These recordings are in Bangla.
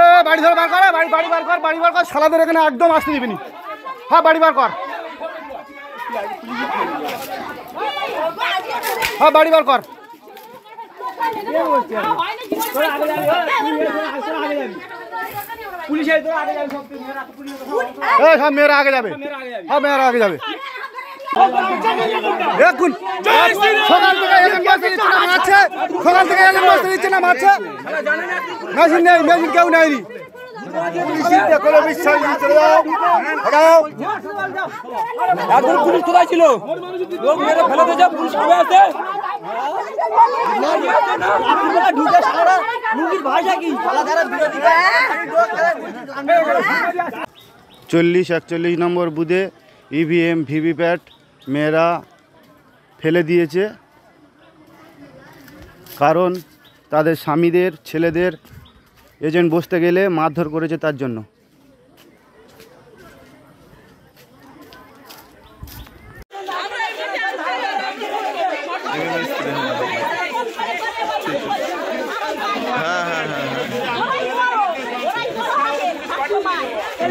এ বাড়ি ধরে বার কর বাড়ি বাড়ি বার কর বাড়ি বার কর শালাদের এখানে একদম আসতে দিবি হ্যাঁ বাড়ি বার কর হ্যাঁ বাড়ি বার কর পুলিশ মেয়েরা আগে যাবে হ্যাঁ মেয়েরা আগে যাবে দেখুন সকাল থেকে দিচ্ছে না মারছে সকাল থেকে দিচ্ছে না মারছে মেশিন নেই মেশিন কেউ নেই চল্লিশ একচল্লিশ নম্বর বুধে ইভিএম e ভিভিপ্যাট মেয়েরা ফেলে দিয়েছে কারণ তাদের স্বামীদের ছেলেদের এজেন্ট বসতে গেলে মারধর করেছে তার জন্য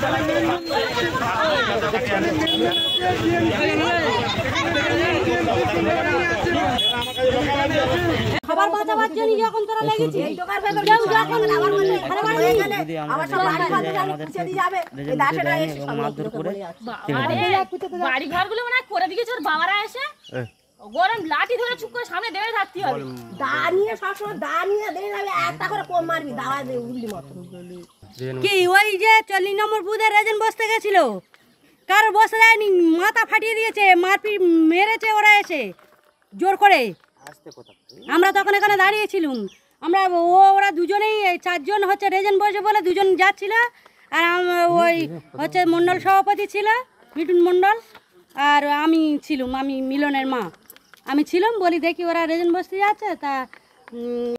খাবার বাঁচাবার জন্য যখন তারা লেগেছে মারধর করে বাড়ি ঘরগুলো মানে করে দিয়েছে ওর বাবারা এসে গরম লাঠি ধরে চুপ করে সামনে দেবে থাকতে হবে দাঁড়িয়ে সবসময় দাঁড়িয়ে দেবে একটা করে কম মারবি দাওয়া দেবে উগলি মতো কি ওই যে চল্লিশ নম্বর বুধের রেজন বসতে গেছিল কার বসে দেয়নি মাথা ফাটিয়ে দিয়েছে মারপিট মেরেছে ওরা এসে জোর করে আমরা তখন এখানে দাঁড়িয়েছিলাম আমরা ও ওরা দুজনেই চারজন হচ্ছে রেজন বসে বলে দুজন যাচ্ছিল আর ওই হচ্ছে মণ্ডল সভাপতি ছিল মিঠুন মণ্ডল আর আমি ছিলুম আমি মিলনের মা আমি ছিলাম বলি দেখি ওরা রেজন বসতে যাচ্ছে তা